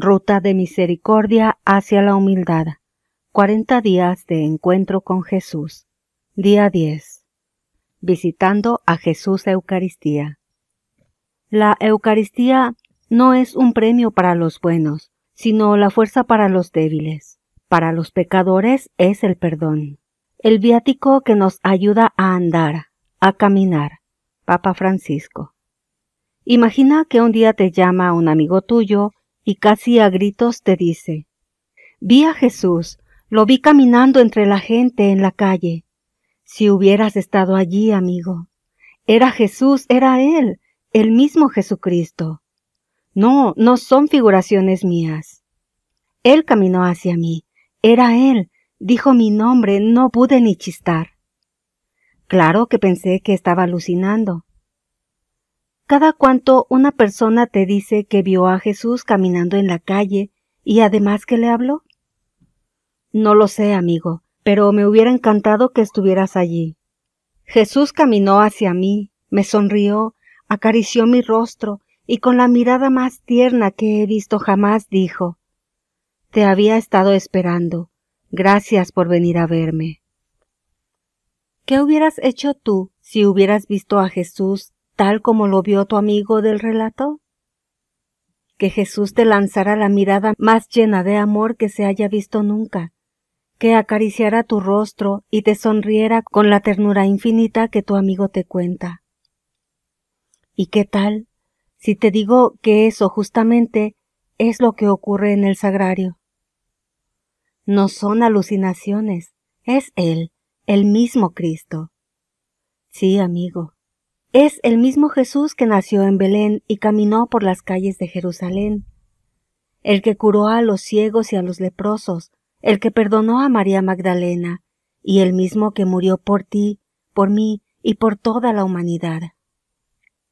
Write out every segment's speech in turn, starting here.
Ruta de Misericordia hacia la Humildad. 40 días de encuentro con Jesús. Día 10. Visitando a Jesús Eucaristía. La Eucaristía no es un premio para los buenos, sino la fuerza para los débiles. Para los pecadores es el perdón. El viático que nos ayuda a andar, a caminar. Papa Francisco. Imagina que un día te llama un amigo tuyo y casi a gritos te dice, Vi a Jesús, lo vi caminando entre la gente en la calle. Si hubieras estado allí, amigo. Era Jesús, era Él, el mismo Jesucristo. No, no son figuraciones mías. Él caminó hacia mí, era Él, dijo mi nombre, no pude ni chistar. Claro que pensé que estaba alucinando, cada cuanto una persona te dice que vio a Jesús caminando en la calle y además que le habló? No lo sé, amigo, pero me hubiera encantado que estuvieras allí. Jesús caminó hacia mí, me sonrió, acarició mi rostro y con la mirada más tierna que he visto jamás dijo Te había estado esperando. Gracias por venir a verme. ¿Qué hubieras hecho tú si hubieras visto a Jesús tal como lo vio tu amigo del relato? Que Jesús te lanzara la mirada más llena de amor que se haya visto nunca, que acariciara tu rostro y te sonriera con la ternura infinita que tu amigo te cuenta. ¿Y qué tal si te digo que eso justamente es lo que ocurre en el sagrario? No son alucinaciones, es Él, el mismo Cristo. Sí, amigo, es el mismo Jesús que nació en Belén y caminó por las calles de Jerusalén, el que curó a los ciegos y a los leprosos, el que perdonó a María Magdalena, y el mismo que murió por ti, por mí y por toda la humanidad.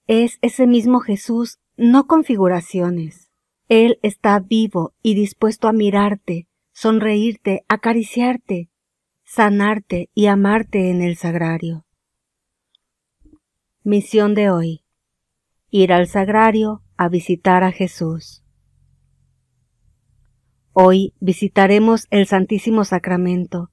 Es ese mismo Jesús, no configuraciones. Él está vivo y dispuesto a mirarte, sonreírte, acariciarte, sanarte y amarte en el sagrario. Misión de hoy. Ir al sagrario a visitar a Jesús. Hoy visitaremos el Santísimo Sacramento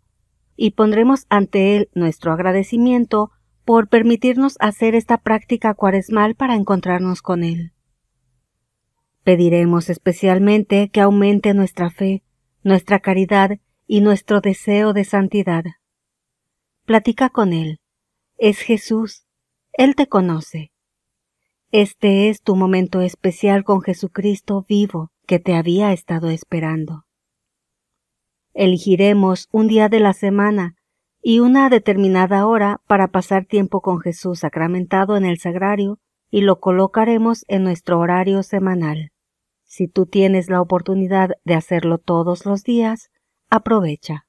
y pondremos ante Él nuestro agradecimiento por permitirnos hacer esta práctica cuaresmal para encontrarnos con Él. Pediremos especialmente que aumente nuestra fe, nuestra caridad y nuestro deseo de santidad. Platica con Él. Es Jesús él te conoce. Este es tu momento especial con Jesucristo vivo que te había estado esperando. Elegiremos un día de la semana y una determinada hora para pasar tiempo con Jesús sacramentado en el sagrario y lo colocaremos en nuestro horario semanal. Si tú tienes la oportunidad de hacerlo todos los días, aprovecha.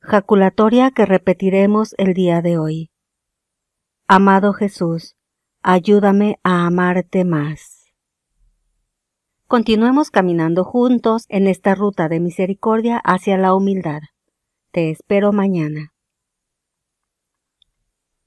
Jaculatoria que repetiremos el día de hoy. Amado Jesús, ayúdame a amarte más. Continuemos caminando juntos en esta ruta de misericordia hacia la humildad. Te espero mañana.